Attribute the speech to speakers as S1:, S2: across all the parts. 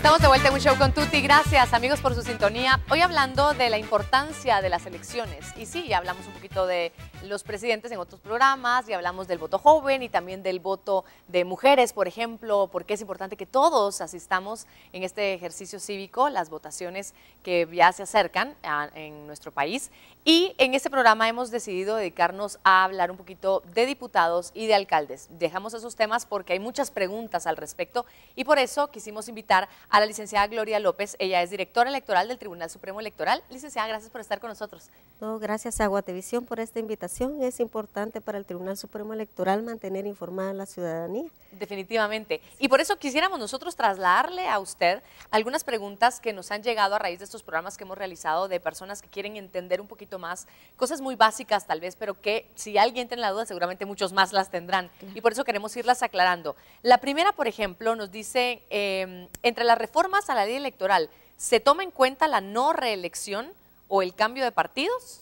S1: Estamos de vuelta en un show con Tuti. Gracias, amigos, por su sintonía. Hoy hablando de la importancia de las elecciones. Y sí, ya hablamos un poquito de los presidentes en otros programas y hablamos del voto joven y también del voto de mujeres, por ejemplo, porque es importante que todos asistamos en este ejercicio cívico, las votaciones que ya se acercan en nuestro país. Y en este programa hemos decidido dedicarnos a hablar un poquito de diputados y de alcaldes. Dejamos esos temas porque hay muchas preguntas al respecto y por eso quisimos invitar a a la licenciada Gloria López. Ella es directora electoral del Tribunal Supremo Electoral. Licenciada, gracias por estar con nosotros.
S2: No, gracias a Guatevisión por esta invitación. Es importante para el Tribunal Supremo Electoral mantener informada la ciudadanía.
S1: Definitivamente. Y por eso quisiéramos nosotros trasladarle a usted algunas preguntas que nos han llegado a raíz de estos programas que hemos realizado de personas que quieren entender un poquito más, cosas muy básicas tal vez, pero que si alguien tiene la duda, seguramente muchos más las tendrán. Y por eso queremos irlas aclarando. La primera, por ejemplo, nos dice, em, entre las reformas a la ley electoral, ¿se toma en cuenta la no reelección o el cambio de partidos?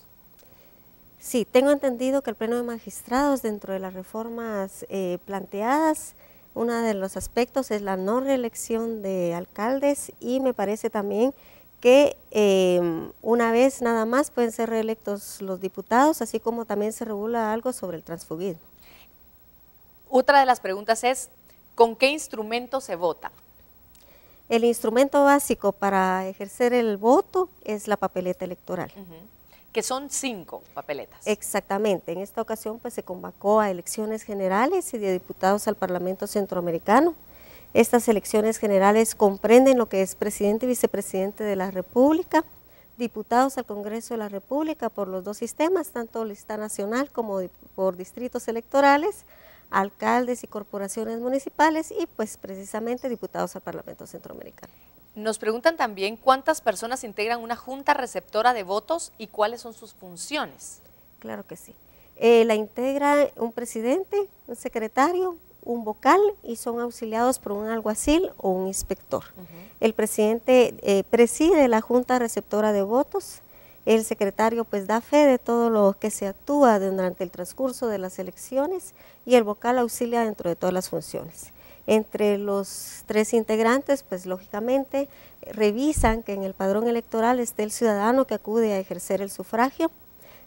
S2: Sí, tengo entendido que el Pleno de Magistrados, dentro de las reformas eh, planteadas, uno de los aspectos es la no reelección de alcaldes y me parece también que em, una vez nada más pueden ser reelectos los diputados, así como también se regula algo sobre el transfugismo.
S1: Otra de las preguntas es, ¿con qué instrumento se vota?
S2: El instrumento básico para ejercer el voto es la papeleta electoral.
S1: Que son cinco papeletas.
S2: Exactamente. En esta ocasión pues, se convocó a elecciones generales y de diputados al Parlamento Centroamericano. Estas elecciones generales comprenden lo que es presidente y vicepresidente de la República, diputados al Congreso de la República por los dos sistemas, tanto lista nacional como por distritos electorales, alcaldes y corporaciones municipales y pues precisamente diputados al Parlamento Centroamericano.
S1: Nos preguntan también cuántas personas integran una junta receptora de votos y cuáles son sus funciones. Claro que sí.
S2: Eh, la integra un presidente, un secretario, un vocal y son auxiliados por un alguacil o un inspector. El presidente eh, preside la junta receptora de votos, el secretario pues da fe de todo lo que se actúa durante el transcurso de las elecciones y el vocal auxilia dentro de todas las funciones. Entre los tres integrantes, pues lógicamente revisan que en el padrón electoral esté el ciudadano que acude a ejercer el sufragio,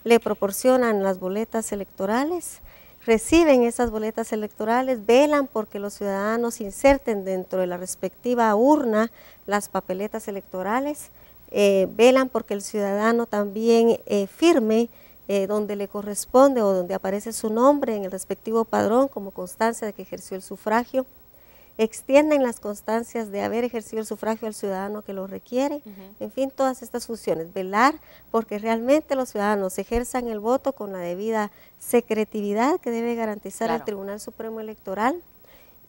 S2: le proporcionan las boletas electorales, reciben esas boletas electorales, velan porque los ciudadanos inserten dentro de la respectiva urna las papeletas electorales, eh, velan porque el ciudadano también eh, firme eh, donde le corresponde o donde aparece su nombre en el respectivo padrón como constancia de que ejerció el sufragio. Extienden las constancias de haber ejercido el sufragio al ciudadano que lo requiere. En fin, todas estas funciones. Velar porque realmente los ciudadanos ejerzan el voto con la debida secretividad que debe garantizar el Tribunal Supremo Electoral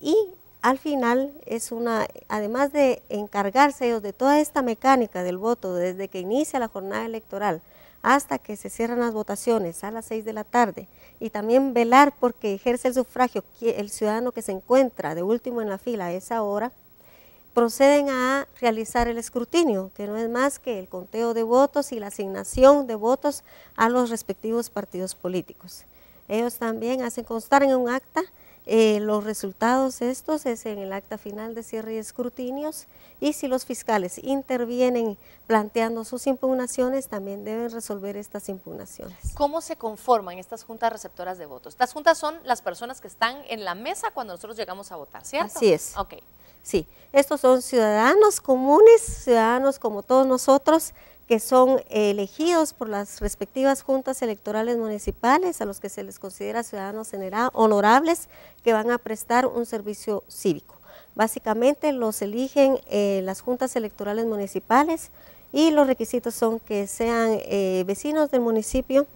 S2: y al final es una, además de encargarse ellos de toda esta mecánica del voto desde que inicia la jornada electoral hasta que se cierran las votaciones a las 6 de la tarde y también velar porque ejerce el sufragio el ciudadano que se encuentra de último en la fila a esa hora, proceden a realizar el escrutinio, que no es más que el conteo de votos y la asignación de votos a los respectivos partidos políticos. Ellos también hacen constar en un acta eh, los resultados estos es en el acta final de cierre y escrutinios y si los fiscales intervienen planteando sus impugnaciones, también deben resolver estas impugnaciones.
S1: ¿Cómo se conforman estas juntas receptoras de votos? Estas juntas son las personas que están en la mesa cuando nosotros llegamos a votar, ¿cierto? Así es. Ok.
S2: Sí, estos son ciudadanos comunes, ciudadanos como todos nosotros, que son elegidos por las respectivas juntas electorales municipales, a los que se les considera ciudadanos honorables, que van a prestar un servicio cívico. Básicamente los eligen eh, las juntas electorales municipales y los requisitos son que sean eh, vecinos del municipio,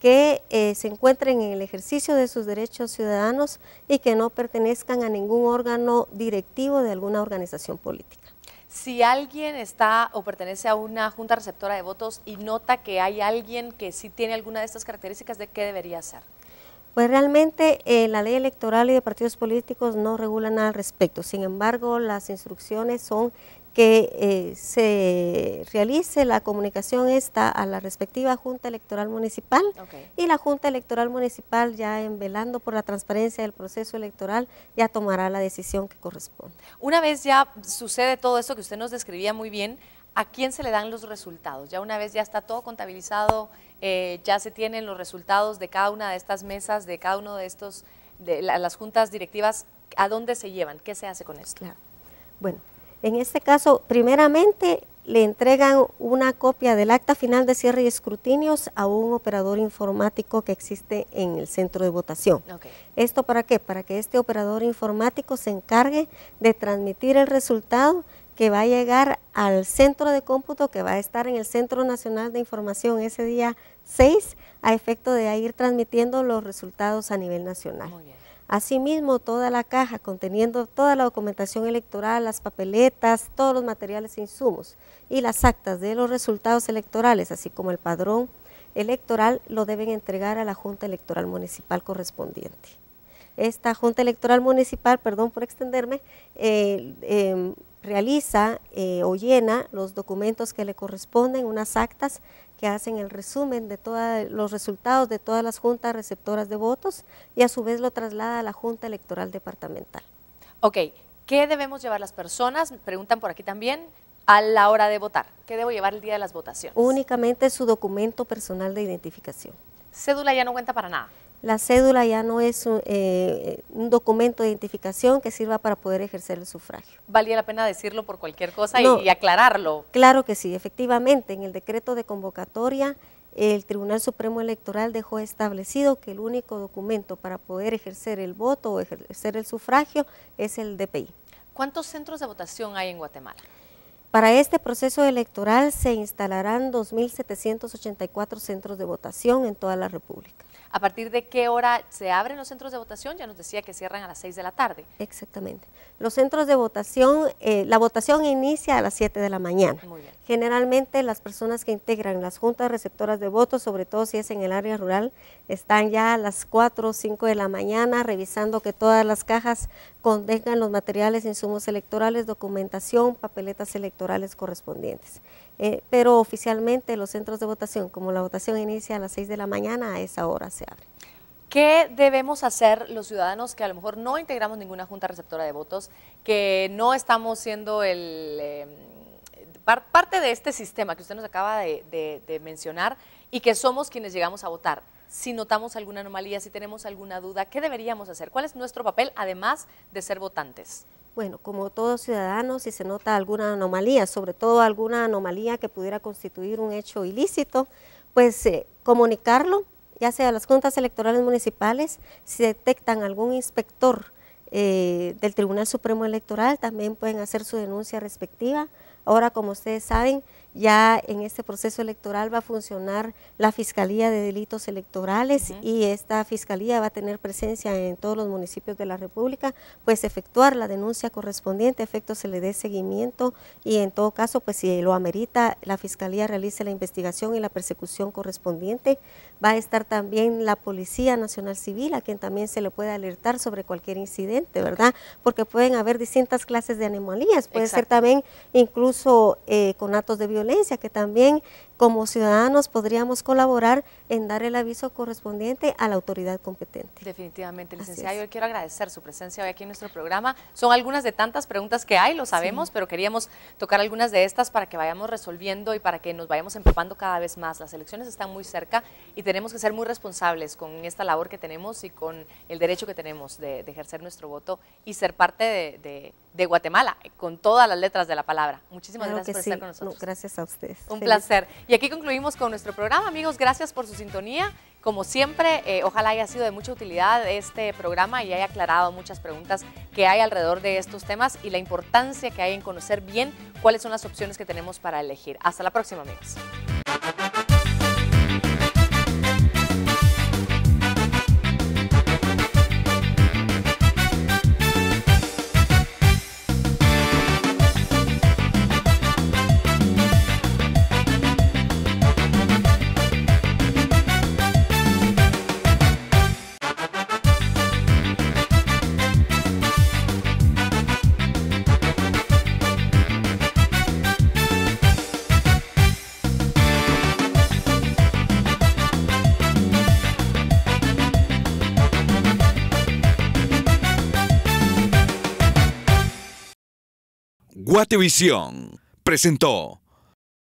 S2: que eh, se encuentren en el ejercicio de sus derechos ciudadanos y que no pertenezcan a ningún órgano directivo de alguna organización política.
S1: Si alguien está o pertenece a una junta receptora de votos y nota que hay alguien que sí tiene alguna de estas características, ¿de qué debería hacer?
S2: Pues realmente eh, la ley electoral y de partidos políticos no regula nada al respecto. Sin embargo, las instrucciones son que eh, se realice la comunicación esta a la respectiva Junta Electoral Municipal y la Junta Electoral Municipal ya velando por la transparencia del proceso electoral ya tomará la decisión que corresponde.
S1: Una vez ya sucede todo esto que usted nos describía muy bien, ¿a quién se le dan los resultados? Ya una vez ya está todo contabilizado, eh, ya se tienen los resultados de cada una de estas mesas, de cada uno de estos, de las juntas directivas, ¿a dónde se llevan? ¿Qué se hace con esto?
S2: Bueno, en este caso, primeramente le entregan una copia del acta final de cierre y escrutinios a un operador informático que existe en el centro de votación. ¿Esto para qué? Para que este operador informático se encargue de transmitir el resultado que va a llegar al centro de cómputo que va a estar en el Centro Nacional de Información ese día 6 a efecto de ir transmitiendo los resultados a nivel nacional. Asimismo, toda la caja conteniendo toda la documentación electoral, las papeletas, todos los materiales e insumos y las actas de los resultados electorales, así como el padrón electoral, lo deben entregar a la Junta Electoral Municipal correspondiente. Esta Junta Electoral Municipal, perdón por extenderme, eh, em, realiza eh, o llena los documentos que le corresponden, unas actas que hacen el resumen de todos los resultados de todas las juntas receptoras de votos y a su vez lo traslada a la Junta Electoral Departamental.
S1: Ok, ¿qué debemos llevar las personas? Preguntan por aquí también a la hora de votar. ¿Qué debo llevar el día de las votaciones?
S2: Únicamente su documento personal de identificación.
S1: Cédula ya no cuenta para nada.
S2: La cédula ya no es eh, eh, un documento de identificación que sirva para poder ejercer el sufragio.
S1: ¿Valía la pena decirlo por cualquier cosa y, y aclararlo?
S2: Claro que sí, efectivamente, en el decreto de convocatoria el Tribunal Supremo Electoral dejó establecido que el único documento para poder ejercer el voto o ejercer el sufragio es el DPI.
S1: ¿Cuántos centros de votación hay en Guatemala?
S2: Para este proceso electoral se instalarán 2.784 centros de votación en toda la República.
S1: ¿A partir de qué hora se abren los centros de votación? Ya nos decía que cierran a las 6 de la tarde.
S2: Exactamente. Los centros de votación, eh, la votación inicia a las 7 de la mañana. Generalmente las personas que integran las juntas receptoras de votos, sobre todo si es en el área rural, están ya a las 4 o 5 de la mañana revisando que todas las cajas contengan los materiales, insumos electorales, documentación, papeletas electorales correspondientes. Eh, pero oficialmente los centros de votación, como la votación inicia a las 6 de la mañana, a esa hora se abre.
S1: ¿Qué debemos hacer los ciudadanos que a lo mejor no integramos ninguna junta receptora de votos, que no estamos siendo el... Em, parte de este sistema que usted nos acaba de, mencionar y que somos quienes llegamos a votar. Si notamos alguna anomalía, si tenemos alguna duda, ¿qué deberíamos hacer? ¿Cuál es nuestro papel además de ser votantes?
S2: Bueno, como todos ciudadanos, si se nota alguna anomalía, sobre todo alguna anomalía que pudiera constituir un hecho ilícito, pues eh, comunicarlo, ya sea a las juntas electorales municipales, si detectan algún inspector eh, del Tribunal Supremo Electoral, también pueden hacer su denuncia respectiva. Ahora, como ustedes saben, ya en este proceso electoral va a funcionar la Fiscalía de Delitos Electorales y esta Fiscalía va a tener presencia en todos los municipios de la República, pues efectuar la denuncia correspondiente, efecto se le dé seguimiento y en todo caso, pues si lo amerita, la Fiscalía realice la investigación y la persecución correspondiente. Va a estar también la Policía Nacional Civil, a quien también se le puede alertar sobre cualquier incidente, ¿verdad? Porque pueden haber distintas clases de anomalías, puede ser también incluso eh, con actos de violencia violencia, que también como ciudadanos podríamos colaborar en dar el aviso correspondiente a la autoridad competente.
S1: Definitivamente, licenciada, yo quiero agradecer su presencia hoy aquí en nuestro programa. Son algunas de tantas preguntas que hay, lo sabemos, pero queríamos tocar algunas de estas para que vayamos resolviendo y para que nos vayamos empapando cada vez más. Las elecciones están muy cerca y tenemos que ser muy responsables con esta labor que tenemos y con el derecho que tenemos de, ejercer nuestro voto y ser parte de, Guatemala, con todas las letras de la palabra. Muchísimas gracias por estar
S2: con nosotros. gracias a ustedes. Un placer.
S1: Y aquí concluimos con nuestro programa, amigos. Gracias por su sintonía. Como siempre, eh, ojalá haya sido de mucha utilidad este programa y haya aclarado muchas preguntas que hay alrededor de estos temas y la importancia que hay en conocer bien cuáles son las opciones que tenemos para elegir. Hasta la próxima, amigos. televisión presentó